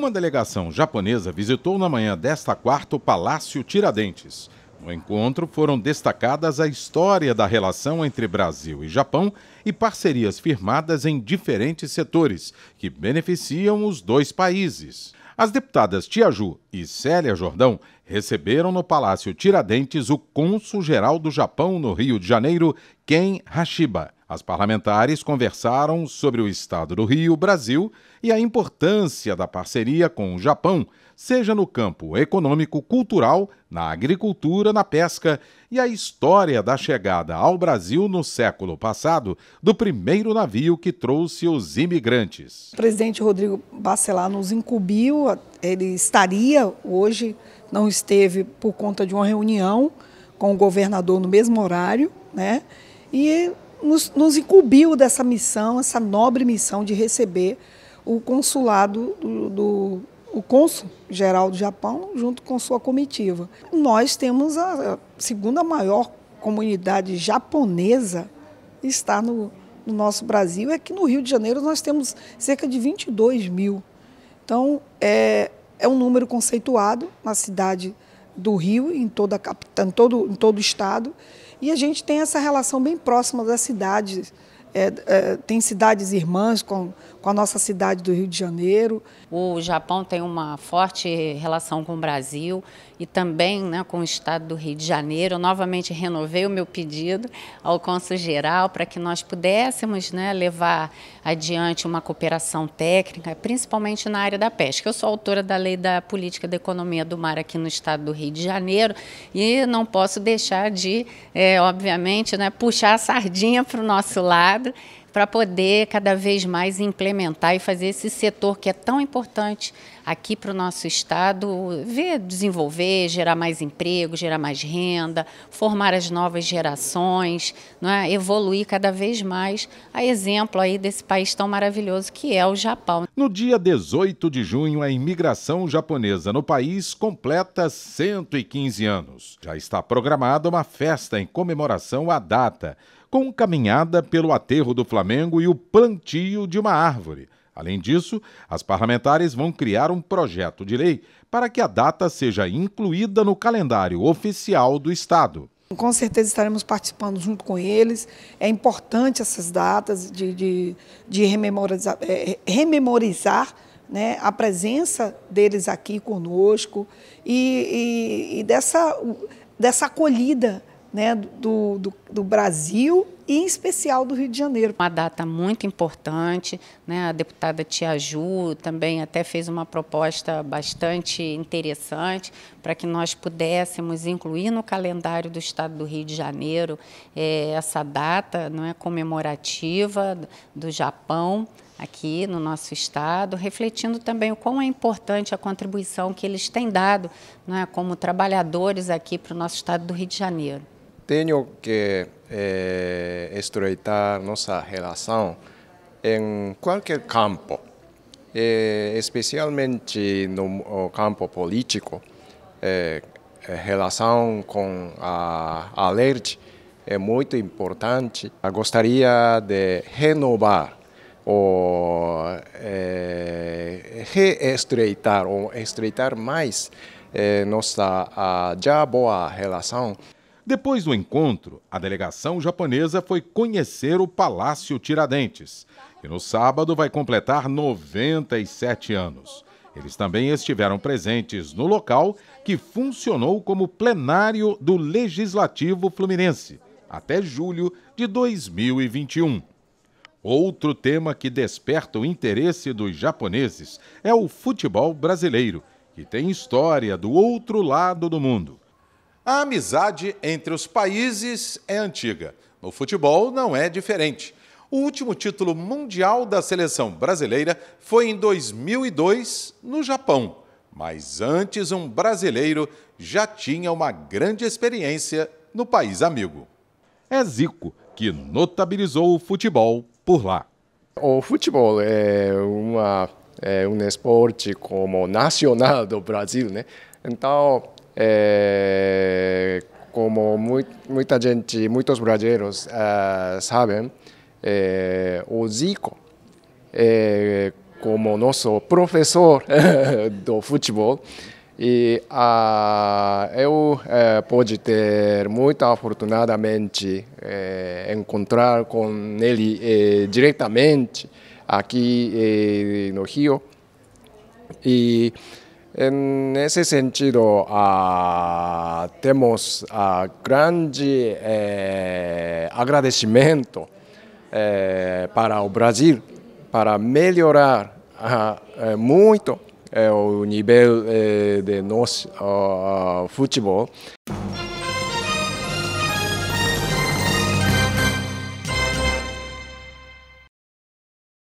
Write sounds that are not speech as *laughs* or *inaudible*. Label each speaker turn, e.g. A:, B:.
A: Uma delegação japonesa visitou na manhã desta quarta o Palácio Tiradentes. No encontro foram destacadas a história da relação entre Brasil e Japão e parcerias firmadas em diferentes setores que beneficiam os dois países. As deputadas Tiaju e Célia Jordão receberam no Palácio Tiradentes o cônsul-geral do Japão no Rio de Janeiro, Ken Hashiba. As parlamentares conversaram sobre o estado do Rio, Brasil e a importância da parceria com o Japão, seja no campo econômico, cultural, na agricultura, na pesca e a história da chegada ao Brasil no século passado do primeiro navio que trouxe os
B: imigrantes. O presidente Rodrigo Bacelar nos incumbiu, ele estaria hoje, não esteve por conta de uma reunião com o governador no mesmo horário, né? E nos, nos incumbiu dessa missão, essa nobre missão de receber o consulado do, do o cônsul geral do Japão junto com sua comitiva. Nós temos a segunda maior comunidade japonesa está no, no nosso Brasil, é que no Rio de Janeiro nós temos cerca de 22 mil. Então, é, é um número conceituado na cidade do Rio, em, toda capital, em, todo, em todo o estado, e a gente tem essa relação bem próxima das cidades é, é, tem cidades irmãs com,
C: com a nossa cidade do Rio de Janeiro. O Japão tem uma forte relação com o Brasil e também né, com o estado do Rio de Janeiro. Eu novamente renovei o meu pedido ao Consul Geral para que nós pudéssemos né, levar adiante uma cooperação técnica, principalmente na área da pesca. Eu sou autora da Lei da Política da Economia do Mar aqui no estado do Rio de Janeiro e não posso deixar de, é, obviamente, né, puxar a sardinha para o nosso lado Estado para poder cada vez mais implementar e fazer esse setor que é tão importante aqui para o nosso Estado ver desenvolver, gerar mais emprego, gerar mais renda, formar as novas gerações, não é? evoluir cada vez mais, a exemplo aí desse país tão maravilhoso que é o Japão.
A: No dia 18 de junho, a imigração japonesa no país completa 115 anos. Já está programada uma festa em comemoração à data com caminhada pelo aterro do Flamengo e o plantio de uma árvore. Além disso, as parlamentares vão criar um projeto de lei para que a data seja incluída no calendário oficial do Estado.
B: Com certeza estaremos participando junto com eles. É importante essas datas de, de, de rememorizar, é, rememorizar né, a presença deles aqui conosco e, e, e dessa, dessa acolhida né, do, do,
C: do, Brasil e em especial do Rio de Janeiro. Uma data muito importante, né, a deputada Tia Ju também até fez uma proposta bastante interessante para que nós pudéssemos incluir no calendário do Estado do Rio de Janeiro é, essa data não é, comemorativa do Japão aqui no nosso estado, refletindo também o quão é importante a contribuição que eles têm dado é, como trabalhadores aqui para o nosso estado do Rio de Janeiro
D: tenho que é, eh, estreitar nossa relação em qualquer campo, é, especialmente no campo político. É, relação com a alerj é muito importante. Eu gostaria de renovar ou é, reestreitar ou estreitar mais é, nossa já boa relação. Depois do encontro, a
A: delegação japonesa foi conhecer o Palácio Tiradentes, que no sábado vai completar 97 anos. Eles também estiveram presentes no local que funcionou como plenário do Legislativo Fluminense até julho de 2021. Outro tema que desperta o interesse dos japoneses é o futebol brasileiro, que tem história do outro lado do mundo. A amizade entre os países é antiga. No futebol não é diferente. O último título mundial da seleção brasileira foi em 2002, no Japão. Mas antes, um brasileiro já tinha uma grande experiência no país amigo.
D: É Zico que notabilizou o futebol por lá. O futebol é, uma, é um esporte como nacional do Brasil, né? Então, é, como muita gente, muitos brasileiros uh, sabem, é, o Zico, como nosso professor *laughs* do futebol, e uh, eu uh, pude ter muito afortunadamente uh, encontrar com ele diretamente aqui no Rio. E En ese sentido, ah, temos ah, grande eh, agradecimento eh, para o Brasil para melhorar ah, eh, muito eh, o nível eh, de nosso ah, futebol.